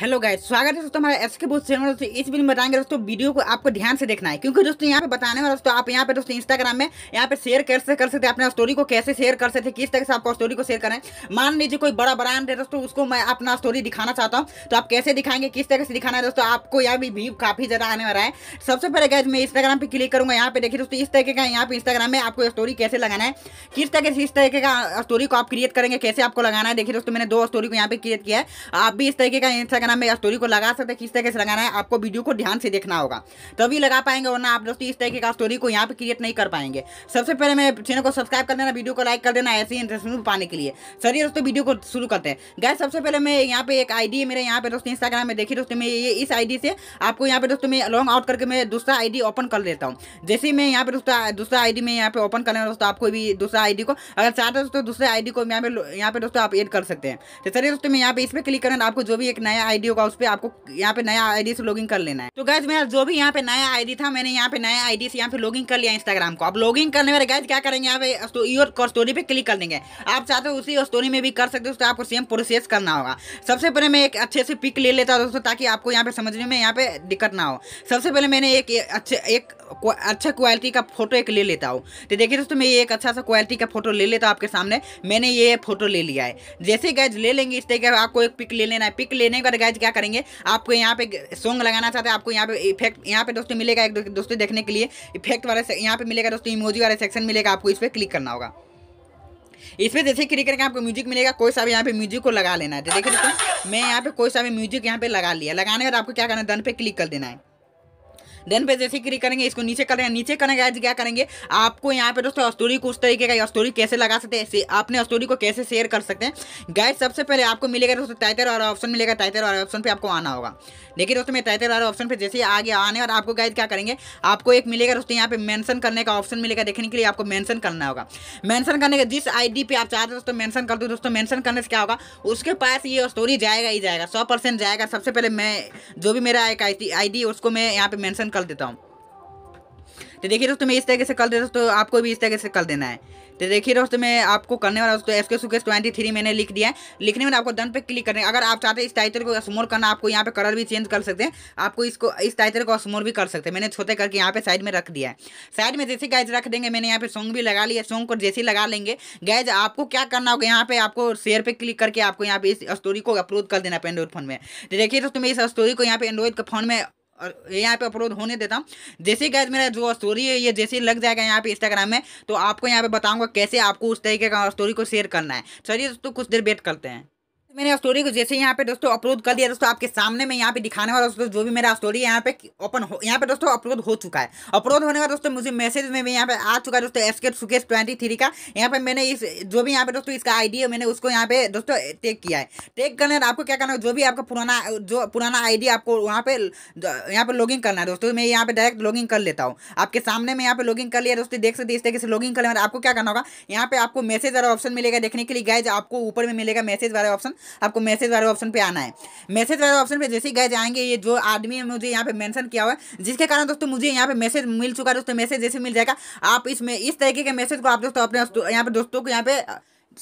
hello guys स्वागत है दोस्तों हमारा एस के बहुत चैनल दोस्तों इस वीडियो में बताएंगे दोस्तों वीडियो को आपको ध्यान से देखना है क्योंकि दोस्तों यहाँ पे बताने वाला दोस्तों आप यहाँ पे दोस्तों इंस्टाग्राम में यहाँ पे शेयर कैसे कर सकते हैं अपना स्टोरी को कैसे शेयर कर सकते हैं किस तरह से आपको स्टोरी को शेयर करें मान लीजिए कोई बड़ा ब्रांड है दोस्तों उसको मैं अपना स्टोरी दिखाना चाहता हूँ तो आप कैसे दिखाएंगे किस तरह से दिखाना है दोस्तों आपको यहाँ भी व्यू काफी ज़्यादा आने वाला है सबसे पहले गैस मैं इंस्टाग्राम पर क्लिक करूँगा यहाँ पे देखिए दोस्तों इस तरीके का यहाँ पे इंस्टाग्राम में आपको स्टोरी कैसे लगाना है किस तरह से इस तरीके का स्टोरी को आप क्रिएट करेंगे कैसे आपको लगाना है देखिए दोस्तों मैंने दो स्टोरी को यहाँ पे क्रिएट किया है आप भी इस तरीके का इंस्टाग्राम लगाना मैं स्टोरी को लगा सकते किस तरीके से लगाना है आपको वीडियो को ध्यान से देखना होगा तभी लगा पाएंगे वरना आप दोस्तों इस तरीके का स्टोरी को यहाँ पर क्रिएट नहीं कर पाएंगे सबसे पहले मैं चैनल को सब्सक्राइब कर देना वीडियो को लाइक कर देना ऐसे ही इंटरेस्ट पाने के लिए चलिए दोस्तों वीडियो को शुरू करते हैं गाय सबसे पहले मैं यहाँ पे एक आईडी है मेरे यहाँ पे दोस्तों इंस्टाग्राम में देखिए दोस्तों मैं ये इस आईडी से आपको यहाँ पे दोस्तों मैं लॉन्ग आउट करके मैं दूसरा आईडी ओपन कर लेता हूँ जैसे ही मैं यहाँ पे दोस्तों दूसरा आईडी में यहाँ पे ओपन कर लेना दोस्तों आपको भी दूसरा आईडी को अगर चाहते दोस्तों दूसरे आईडी को यहाँ पे यहाँ पे दोस्तों आप एड कर सकते हैं तो चलिए दोस्तों मैं यहाँ पे इस पर क्लिक करना आपको जो भी एक नया आईडी होगा उस पर आपको यहाँ पे नया आईडी से लॉगिन कर लेना है तो गैस मेरा जो भी यहाँ पे नया आईडी था मैंने यहाँ पे नया आईडी से यहाँ पे लॉगिन कर लिया इंस्टाग्राम को अब लॉगिन करने में गैस क्या करेंगे यहाँ पे योर स्टोरी पे क्लिक कर देंगे आप चाहते हो उसी स्टोरी में भी कर सकते हो तो आपको सेम प्रोसेस करना होगा सबसे पहले मैं एक अच्छे से पिक ले लेता हूँ दोस्तों ताकि आपको यहाँ पे समझने में यहाँ पे दिक्कत ना हो सबसे पहले मैंने एक अच्छे एक अच्छा क्वालिटी का फोटो एक ले लेता हूँ तो देखिए दोस्तों मैं ये एक अच्छा सा क्वालिटी का फोटो ले लेता हूँ आपके सामने मैंने ये फोटो ले लिया है जैसे गैज ले लेंगे इस तरीके आपको एक पिक ले लेना है पिक लेने के बाद गाइज क्या करेंगे आपको यहाँ पे सॉन्ग लगाना चाहते हैं आपको यहाँ पे इफेक्ट यहाँ पे दोस्तों मिलेगा एक दोस्तों देखने के लिए इफेक्ट वाले यहाँ पे मिलेगा दोस्तों इमोजी वाले सेक्शन मिलेगा आपको इस पर क्लिक करना होगा इस पर जैसे क्लिक करके आपको म्यूजिक मिलेगा कोई सा भी यहाँ पे म्यूजिक को लगा लेना है देखिए दोस्तों मैं यहाँ पे कोई सा भी म्यूजिक यहाँ पे लगा लिया लगाने के बाद आपको क्या करना है डन पे क्लिक कर देना है देन पे जैसे क्लिक करेंगे इसको नीचे करेंगे नीचे करेंगे आज क्या करेंगे आपको यहाँ पे दोस्तों स्टोरी को उस तरीके का स्टोरी कैसे लगा सकते हैं अपने स्टोरी को कैसे शेयर कर सकते हैं गाइड सबसे पहले आपको मिलेगा दोस्तों टाइटर वाला ऑप्शन मिलेगा टाइटर वाला ऑप्शन पर आपको आना होगा देखिए दोस्तों मैं टाइटर वाले ऑप्शन पर जैसे आगे आने और आपको गाइड क्या करेंगे आपको एक मिलेगा दोस्तों यहाँ पे मैंशन करने का ऑप्शन मिलेगा देखने के लिए आपको मैंशन करना होगा मैंशन करने के जिस आई पे आप चाहते हो दोस्तों मैंशन कर दो दोस्तों मेंशन करने से क्या होगा उसके पास ये स्टोरी जाएगा ही जाएगा सौ जाएगा सबसे पहले मैं जो भी मेरा एक आई डी उसको मैं यहाँ पे मैंसन कर देता हूँ तो देखिए दोस्तों मैं इस तरीके से कर देता दोस्तों आपको भी इस तरीके से कर देना है तो देखिए दोस्तों मैं आपको करने वाला दोस्तों एसके के सुकेस ट्वेंटी थ्री मैंने लिख दिया है लिखने में आपको डन पे क्लिक करने अगर आप चाहते हैं इस टाइटल को स्मोर करना आपको यहाँ पे कलर भी चेंज कर सकते हैं आपको इसको इस टाइटल को स्मोर भी कर सकते हैं मैंने छोटे करके यहाँ पे साइड में रख दिया है साइड में जैसे गैज रख देंगे मैंने यहाँ पे सॉन्ग भी लगा लिया सॉन्ग को जैसे लगा लेंगे गैज आपको क्या करना होगा यहाँ पे आपको शेयर पर क्लिक करके आपको यहाँ पे इस स्टोरी को अपलोड कर देना है एंड्रॉइड फोन में तो देखिए दोस्तों मैं इस स्टोरी को यहाँ पे एंड्रॉइड के फोन में और यहाँ पे अपलोड होने देता हूँ जैसे ही गैस मेरा जो स्टोरी है ये जैसे ही लग जाएगा यहाँ पे इंस्टाग्राम में तो आपको यहाँ पे बताऊँगा कैसे आपको उस तरीके का स्टोरी को शेयर करना है चलिए दोस्तों कुछ देर वेट करते हैं मैंने स्टोरी को जैसे यहाँ पे दोस्तों अपलोड कर दिया दोस्तों आपके सामने मैं यहाँ पे दिखाने वाला दोस्तों जो भी मेरा स्टोरी है यहाँ पे ओपन हो यहाँ पे दोस्तों अपलोड हो चुका है अपलोड होने का दोस्तों मुझे मैसेज में भी यहाँ पे आ चुका है दोस्तों एसकेट सुकेश ट्वेंटी थ्री का यहाँ पे मैंने इस जो भी यहाँ पे दोस्तों इसका आईडी है मैंने उसको यहाँ पे दोस्तों टेक किया है टेक करने आपको क्या करना है जो भी आपका पुराना जो पुराना आई आपको वहाँ पे यहाँ पे लॉगिंग करना है दोस्तों मैं यहाँ पे डायरेक्ट लॉगिंग कर लेता हूँ आपके सामने में यहाँ पे लॉगिंग कर लिया दोस्तों देख सकते इस तरीके से लॉगिंग कर लिया आपको क्या करना होगा यहाँ पे आपको मैसेज वाला ऑप्शन मिलेगा देखने के लिए गाइज आपको ऊपर में मिलेगा मैसेज वाला ऑप्शन आपको मैसेज वाले ऑप्शन पे आना है मैसेज वाले ऑप्शन पे जैसे ही गए जाएंगे ये जो आदमी है मुझे यहाँ पे मेंशन किया हुआ है जिसके कारण दोस्तों मुझे यहाँ पे मैसेज मिल चुका है दोस्तों मैसेज जैसे मिल जाएगा आप इसमें इस तरीके के मैसेज को आप दोस्तों अपने यहाँ पे दोस्तों को यहाँ पे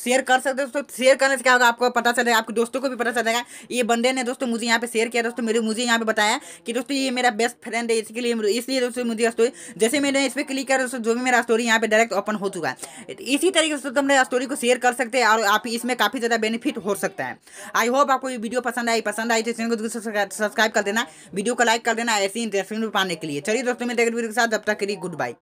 शेयर कर सकते हो दोस्तों शेयर करने से क्या होगा आपको पता चलेगा आपके दोस्तों को भी पता चलेगा ये बंदे ने दोस्तों मुझे यहाँ पे शेयर किया दोस्तों मेरे मुझे यहाँ पे बताया कि दोस्तों ये मेरा बेस्ट फ्रेंड है इसके लिए इसलिए दोस्तों मुझे स्टोरी जैसे मैंने इस पर क्लिक किया दोस्तों जो भी मेरा स्टोरी यहाँ पे डायरेक्ट ओपन हो चुका है इसी तरीके से दोस्तों तुम स्टोरी को शेयर कर सकते हैं और आप इसमें काफ़ी ज़्यादा बेनिफिट हो सकता है आई होप आपको ये वीडियो पसंद आई पसंद आई तो चैनल को सब्सक्राइब कर देना वीडियो को लाइक कर देना ऐसी इंटरेस्टिंग पाने के लिए चलिए दोस्तों मेरे वीडियो के साथ जब तक के लिए गुड बाय